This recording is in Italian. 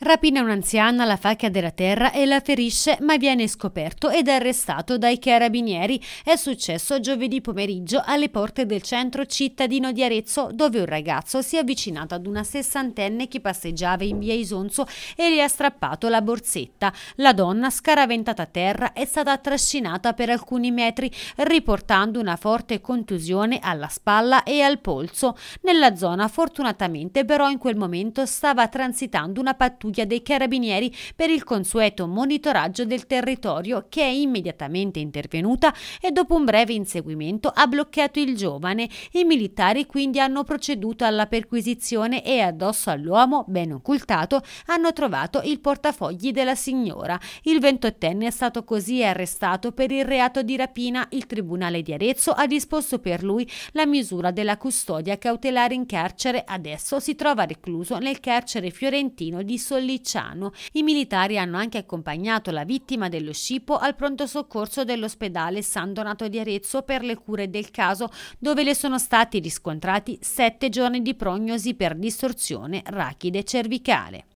Rapina un'anziana, la fa cadere a terra e la ferisce ma viene scoperto ed arrestato dai carabinieri. È successo giovedì pomeriggio alle porte del centro cittadino di Arezzo dove un ragazzo si è avvicinato ad una sessantenne che passeggiava in via Isonzo e gli ha strappato la borsetta. La donna, scaraventata a terra, è stata trascinata per alcuni metri riportando una forte contusione alla spalla e al polso. Nella zona fortunatamente però in quel momento stava transitando una pattuglia pattuglia dei carabinieri per il consueto monitoraggio del territorio che è immediatamente intervenuta e dopo un breve inseguimento ha bloccato il giovane. I militari quindi hanno proceduto alla perquisizione e addosso all'uomo, ben occultato, hanno trovato il portafogli della signora. Il ventottenne è stato così arrestato per il reato di rapina. Il Tribunale di Arezzo ha disposto per lui la misura della custodia cautelare in carcere. Adesso si trova recluso nel carcere fiorentino di Solino. Sollicciano. I militari hanno anche accompagnato la vittima dello scippo al pronto soccorso dell'ospedale San Donato di Arezzo per le cure del caso, dove le sono stati riscontrati sette giorni di prognosi per distorsione rachide cervicale.